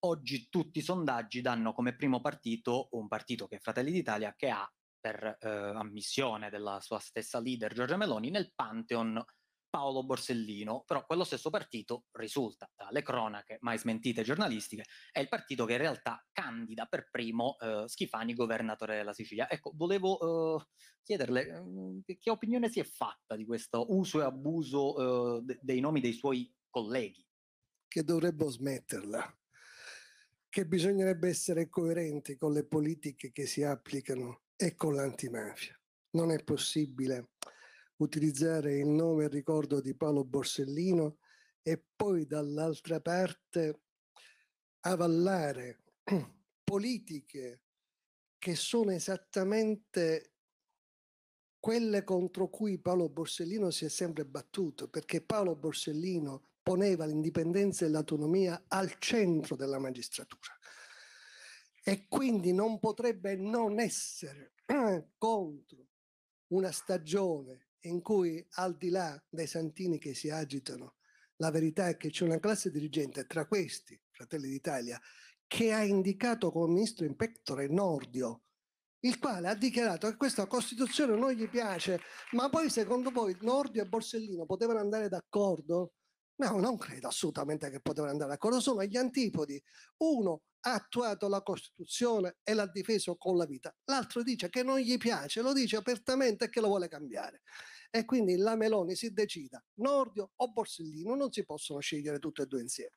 Oggi tutti i sondaggi danno come primo partito un partito che è Fratelli d'Italia che ha per eh, ammissione della sua stessa leader Giorgia Meloni nel Pantheon Paolo Borsellino, però quello stesso partito risulta dalle cronache mai smentite giornalistiche, è il partito che in realtà candida per primo eh, Schifani governatore della Sicilia. Ecco, volevo eh, chiederle mm, che opinione si è fatta di questo uso e abuso eh, de- dei nomi dei suoi colleghi. Che dovrebbero smetterla che bisognerebbe essere coerenti con le politiche che si applicano e con l'antimafia. Non è possibile utilizzare il nome e il ricordo di Paolo Borsellino e poi dall'altra parte avallare politiche che sono esattamente quelle contro cui Paolo Borsellino si è sempre battuto, perché Paolo Borsellino poneva l'indipendenza e l'autonomia al centro della magistratura e quindi non potrebbe non essere eh, contro una stagione in cui al di là dei santini che si agitano, la verità è che c'è una classe dirigente tra questi, Fratelli d'Italia, che ha indicato come ministro in pectore Nordio, il quale ha dichiarato che questa Costituzione non gli piace, ma poi secondo voi Nordio e Borsellino potevano andare d'accordo? No, non credo assolutamente che potevano andare d'accordo, sono gli antipodi. Uno ha attuato la Costituzione e l'ha difeso con la vita. L'altro dice che non gli piace, lo dice apertamente e che lo vuole cambiare. E quindi la Meloni si decida, Nordio o Borsellino, non si possono scegliere tutte e due insieme.